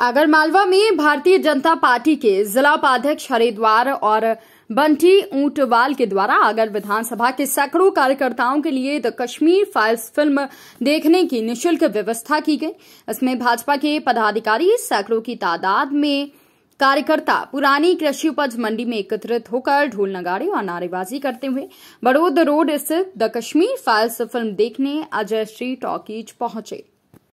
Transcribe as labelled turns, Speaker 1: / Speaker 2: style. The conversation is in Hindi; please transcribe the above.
Speaker 1: आगरमालवा में भारतीय जनता पार्टी के जिला उपाध्यक्ष हरिद्वार और बंटी ऊंटवाल के द्वारा आगर विधानसभा के सैकड़ों कार्यकर्ताओं के लिए द कश्मीर फाइल्स फिल्म देखने की निशुल्क व्यवस्था की गई इसमें भाजपा के पदाधिकारी सैकड़ों की तादाद में कार्यकर्ता पुरानी कृषि उपज मंडी में एकत्रित होकर ढोल नगाड़े और नारेबाजी करते हुए बड़ोद रोड स्थित द कश्मीर फाइल्स फिल्म देखने अजय श्री टॉकीज पहुंचे